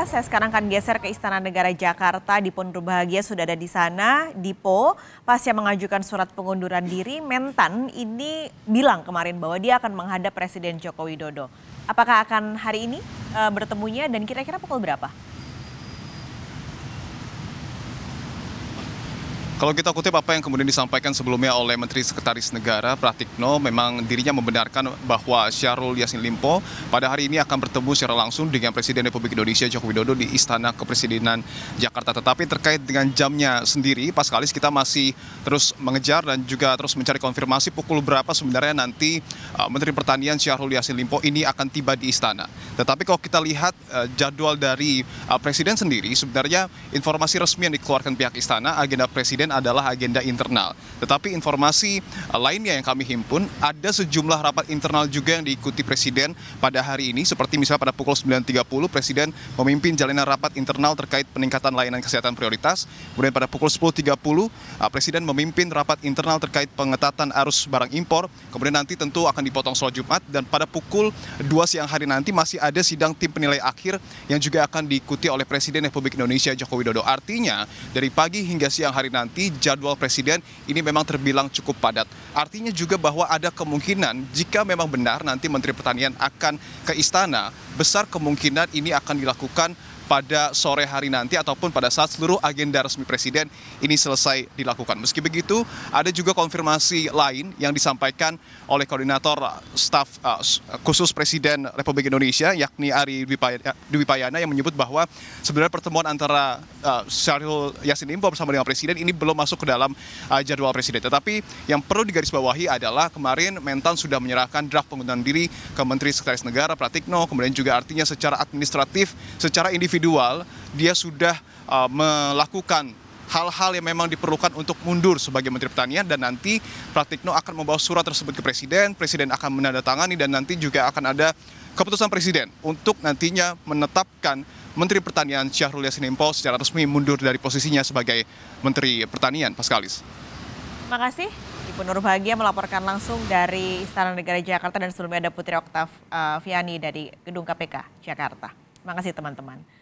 Ah, saya sekarang akan geser ke Istana Negara Jakarta. Dipo Pondok Bahagia sudah ada di sana. Dipo, yang mengajukan surat pengunduran diri, Mentan ini bilang kemarin bahwa dia akan menghadap Presiden Joko Widodo. Apakah akan hari ini e, bertemunya dan kira-kira pukul berapa? Kalau kita kutip apa yang kemudian disampaikan sebelumnya oleh Menteri Sekretaris Negara Pratikno, memang dirinya membenarkan bahwa Syahrul Yassin Limpo pada hari ini akan bertemu secara langsung dengan Presiden Republik Indonesia Joko Widodo di Istana Kepresidenan Jakarta. Tetapi terkait dengan jamnya sendiri, pas Paskalis kita masih terus mengejar dan juga terus mencari konfirmasi pukul berapa sebenarnya nanti uh, Menteri Pertanian Syahrul Yassin Limpo ini akan tiba di istana. Tetapi kalau kita lihat uh, jadwal dari uh, Presiden sendiri, sebenarnya informasi resmi yang dikeluarkan pihak istana, agenda Presiden lain adalah agenda internal. Tetapi informasi eh, lainnya yang kami himpun, ada sejumlah rapat internal juga yang diikuti Presiden pada hari ini, seperti misalnya pada pukul 9.30 Presiden memimpin jalinan rapat internal terkait peningkatan layanan kesehatan prioritas. Kemudian pada pukul 10.30 eh, Presiden memimpin rapat internal terkait pengetatan arus barang impor. Kemudian nanti tentu akan dipotong sholat Jumat dan pada pukul 2 siang hari nanti masih ada sidang tim penilai akhir yang juga akan diikuti oleh Presiden Republik Indonesia Joko Widodo. Artinya dari pagi hingga siang hari nanti mendekati jadwal presiden ini memang terbilang cukup padat. Artinya juga bahwa ada kemungkinan jika memang benar nanti Menteri Pertanian akan ke istana, besar kemungkinan ini akan dilakukan pada sore hari nanti ataupun pada saat seluruh agenda resmi presiden ini selesai dilakukan. Meski begitu, ada juga konfirmasi lain yang disampaikan oleh koordinator uh, staf uh, uh, khusus Presiden Republik Indonesia yakni Ari Dwi Payana yang menyebut bahwa sebenarnya pertemuan antara uh, Syahrul Yassin Limpo bersama dengan presiden ini belum masuk ke dalam uh, jadwal presiden. Tetapi yang perlu digarisbawahi adalah kemarin Mentan sudah menyerahkan draft pengunduran diri ke Menteri Sekretaris Negara Pratikno, kemudian juga artinya secara administratif, secara individu individual dia sudah uh, melakukan hal-hal yang memang diperlukan untuk mundur sebagai Menteri Pertanian dan nanti Pratikno akan membawa surat tersebut ke Presiden, Presiden akan menandatangani dan nanti juga akan ada keputusan Presiden untuk nantinya menetapkan Menteri Pertanian Syahrul Yassin Limpo secara resmi mundur dari posisinya sebagai Menteri Pertanian, Paskalis. Terima kasih. Ibu Nur Bahagia melaporkan langsung dari Istana Negara Jakarta dan sebelumnya ada Putri Oktav uh, Viani dari Gedung KPK Jakarta. Terima kasih teman-teman.